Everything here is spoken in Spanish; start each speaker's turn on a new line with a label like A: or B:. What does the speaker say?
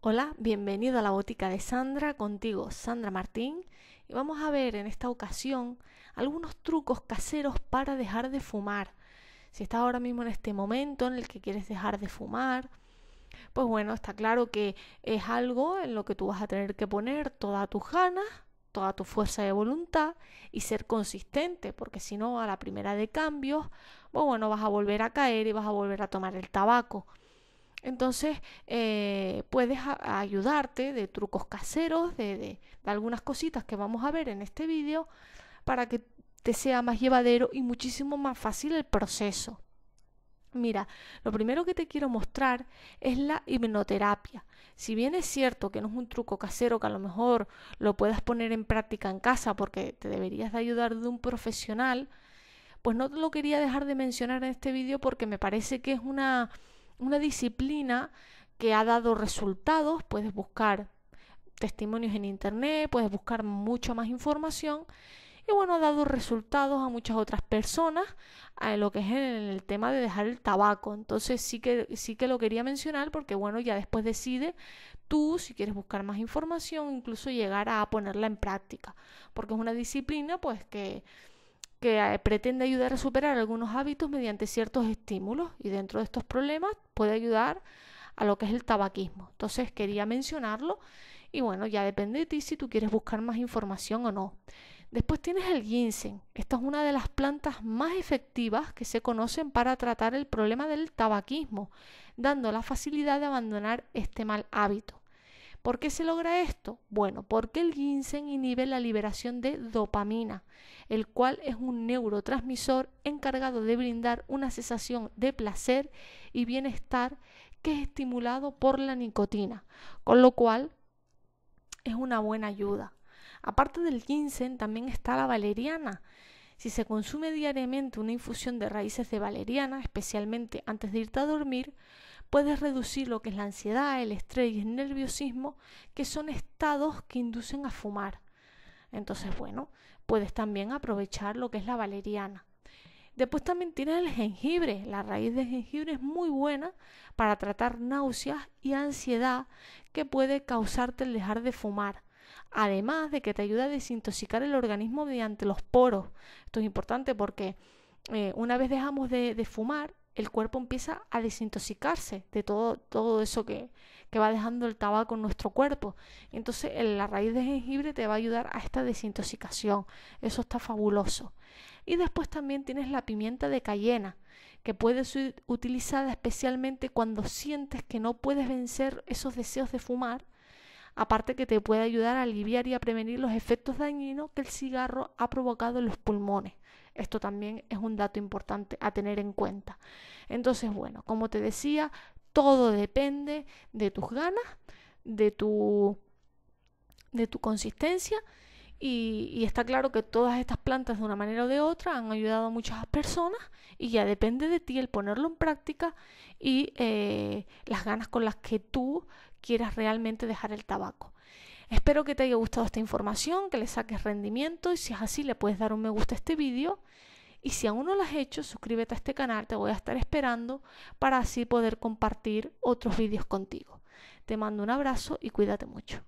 A: Hola, bienvenido a la botica de Sandra, contigo Sandra Martín, y vamos a ver en esta ocasión algunos trucos caseros para dejar de fumar. Si estás ahora mismo en este momento en el que quieres dejar de fumar, pues bueno, está claro que es algo en lo que tú vas a tener que poner todas tus ganas, toda tu fuerza de voluntad y ser consistente, porque si no, a la primera de cambios, pues bueno, vas a volver a caer y vas a volver a tomar el tabaco. Entonces eh, puedes ayudarte de trucos caseros, de, de, de algunas cositas que vamos a ver en este vídeo para que te sea más llevadero y muchísimo más fácil el proceso. Mira, lo primero que te quiero mostrar es la hipnoterapia. Si bien es cierto que no es un truco casero que a lo mejor lo puedas poner en práctica en casa porque te deberías de ayudar de un profesional, pues no te lo quería dejar de mencionar en este vídeo porque me parece que es una una disciplina que ha dado resultados, puedes buscar testimonios en internet, puedes buscar mucha más información y bueno, ha dado resultados a muchas otras personas en lo que es en el tema de dejar el tabaco. Entonces sí que, sí que lo quería mencionar porque bueno, ya después decide tú si quieres buscar más información, incluso llegar a ponerla en práctica, porque es una disciplina pues que que eh, pretende ayudar a superar algunos hábitos mediante ciertos estímulos y dentro de estos problemas puede ayudar a lo que es el tabaquismo. Entonces quería mencionarlo y bueno, ya depende de ti si tú quieres buscar más información o no. Después tienes el ginseng. Esta es una de las plantas más efectivas que se conocen para tratar el problema del tabaquismo, dando la facilidad de abandonar este mal hábito. ¿Por qué se logra esto? Bueno, porque el ginseng inhibe la liberación de dopamina, el cual es un neurotransmisor encargado de brindar una sensación de placer y bienestar que es estimulado por la nicotina, con lo cual es una buena ayuda. Aparte del ginseng también está la valeriana. Si se consume diariamente una infusión de raíces de valeriana, especialmente antes de irte a dormir, puedes reducir lo que es la ansiedad, el estrés y el nerviosismo, que son estados que inducen a fumar. Entonces, bueno, puedes también aprovechar lo que es la valeriana. Después también tienes el jengibre. La raíz de jengibre es muy buena para tratar náuseas y ansiedad que puede causarte el dejar de fumar. Además de que te ayuda a desintoxicar el organismo mediante los poros. Esto es importante porque eh, una vez dejamos de fumar, el cuerpo empieza a desintoxicarse de todo, todo eso que, que va dejando el tabaco en nuestro cuerpo. Entonces la raíz de jengibre te va a ayudar a esta desintoxicación. Eso está fabuloso. Y después también tienes la pimienta de cayena, que puede ser utilizada especialmente cuando sientes que no puedes vencer esos deseos de fumar. Aparte que te puede ayudar a aliviar y a prevenir los efectos dañinos que el cigarro ha provocado en los pulmones. Esto también es un dato importante a tener en cuenta. Entonces, bueno, como te decía, todo depende de tus ganas, de tu, de tu consistencia. Y, está claro que todas estas plantas de una manera o de otra han ayudado a muchas personas y ya depende de ti el ponerlo en práctica y eh, las ganas con las que tú quieras realmente dejar el tabaco. Espero que te haya gustado esta información, que le saques rendimiento y si es así le puedes dar un me gusta a este vídeo. Y si aún no lo has hecho, suscríbete a este canal, te voy a estar esperando para así poder compartir otros vídeos contigo. Te mando un abrazo y cuídate mucho.